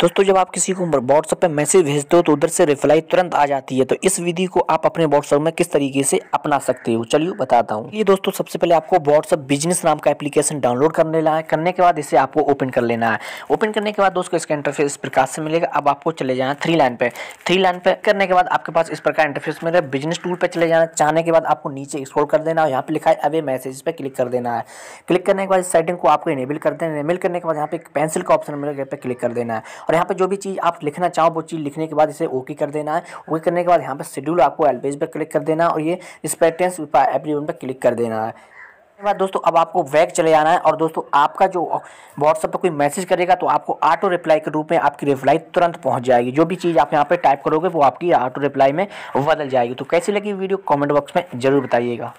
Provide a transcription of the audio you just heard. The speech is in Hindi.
दोस्तों जब आप किसी को व्हाट्सएप पे मैसेज भेजते हो तो उधर से रिप्लाई तुरंत आ जाती है तो इस विधि को आप अपने व्हाट्सअप में किस तरीके से अपना सकते हो चलिए बताता हूँ ये दोस्तों सबसे पहले आपको व्हाट्सअप बिजनेस नाम का एप्लीकेशन डाउनलोड कर लेना है करने के बाद इसे आपको ओपन कर लेना है ओपन करने के बाद दोस्तों इसका इंटरफेस इस प्रकार से मिलेगा अब आपको चले जाना थ्री लाइन पे थ्री लाइन पे करने के बाद आपके पास इस प्रकार इंटरफेस मिलेगा बिजनेस टूल पर चले जाना चाहने के बाद आपको नीचे स्क्रोल कर देना है यहाँ पे लिखा है अवे मैसेज पर क्लिक कर देना है क्लिक करने के बाद इस सेटिंग को आपको इनेबल कर देना इनेबल करने के बाद यहाँ पे पेंसिल का ऑप्शन मिलेगा पे क्लिक कर देना है और यहाँ पर जो भी चीज़ आप लिखना चाहो वो चीज़ लिखने के बाद इसे ओके कर देना है ओके करने के बाद यहाँ पर शेड्यूल आपको एलबेज पर क्लिक कर देना और ये स्पेटेंस पर वन पर क्लिक कर देना है उसके बाद दोस्तों अब आपको वैग चले जाना है और दोस्तों आपका जो व्हाट्सअप पर कोई मैसेज करेगा तो आपको ऑटो रिप्लाई के रूप में आपकी रिप्लाई तुरंत पहुंच जाएगी जो भी चीज़ आप यहाँ पे टाइप करोगे वो आपकी ऑटो रिप्लाई में बदल जाएगी तो कैसी लगी वीडियो कमेंट बॉक्स में ज़रूर बताइएगा